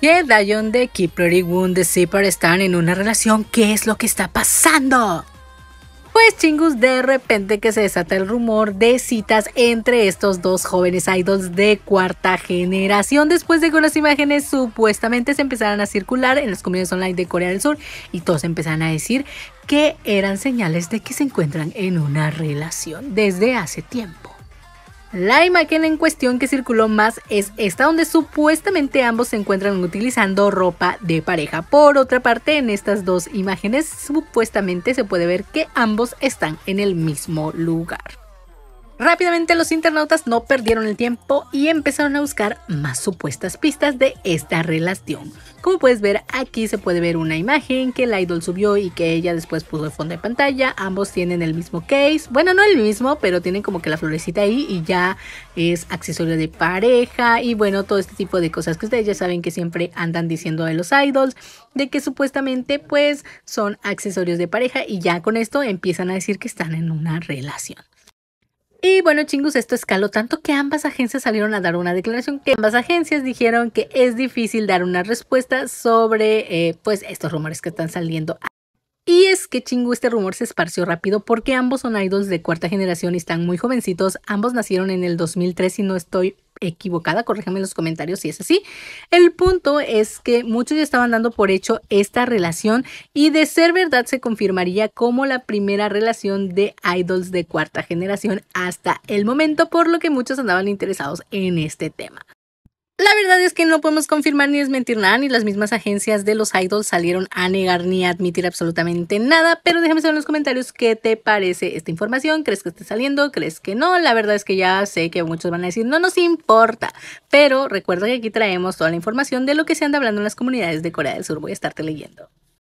que Dayon de y de Zipper están en una relación. ¿Qué es lo que está pasando? Pues chingus, de repente que se desata el rumor de citas entre estos dos jóvenes idols de cuarta generación, después de que las imágenes supuestamente se empezaran a circular en las comunidades online de Corea del Sur y todos empezaron a decir que eran señales de que se encuentran en una relación desde hace tiempo. La imagen en cuestión que circuló más es esta donde supuestamente ambos se encuentran utilizando ropa de pareja. Por otra parte, en estas dos imágenes supuestamente se puede ver que ambos están en el mismo lugar. Rápidamente los internautas no perdieron el tiempo y empezaron a buscar más supuestas pistas de esta relación. Como puedes ver, aquí se puede ver una imagen que la idol subió y que ella después puso de fondo de pantalla. Ambos tienen el mismo case. Bueno, no el mismo, pero tienen como que la florecita ahí y ya es accesorio de pareja. Y bueno, todo este tipo de cosas que ustedes ya saben que siempre andan diciendo de los idols, de que supuestamente pues son accesorios de pareja y ya con esto empiezan a decir que están en una relación. Y bueno, chingus, esto escaló tanto que ambas agencias salieron a dar una declaración que ambas agencias dijeron que es difícil dar una respuesta sobre eh, pues estos rumores que están saliendo. Y es que chingus este rumor se esparció rápido porque ambos son idols de cuarta generación y están muy jovencitos. Ambos nacieron en el 2003 y no estoy equivocada, corríjame en los comentarios si es así. El punto es que muchos ya estaban dando por hecho esta relación y de ser verdad se confirmaría como la primera relación de idols de cuarta generación hasta el momento, por lo que muchos andaban interesados en este tema. La verdad es que no podemos confirmar ni desmentir nada, ni las mismas agencias de los idols salieron a negar ni a admitir absolutamente nada, pero déjame saber en los comentarios qué te parece esta información, crees que esté saliendo, crees que no, la verdad es que ya sé que muchos van a decir no nos importa, pero recuerda que aquí traemos toda la información de lo que se anda hablando en las comunidades de Corea del Sur, voy a estarte leyendo.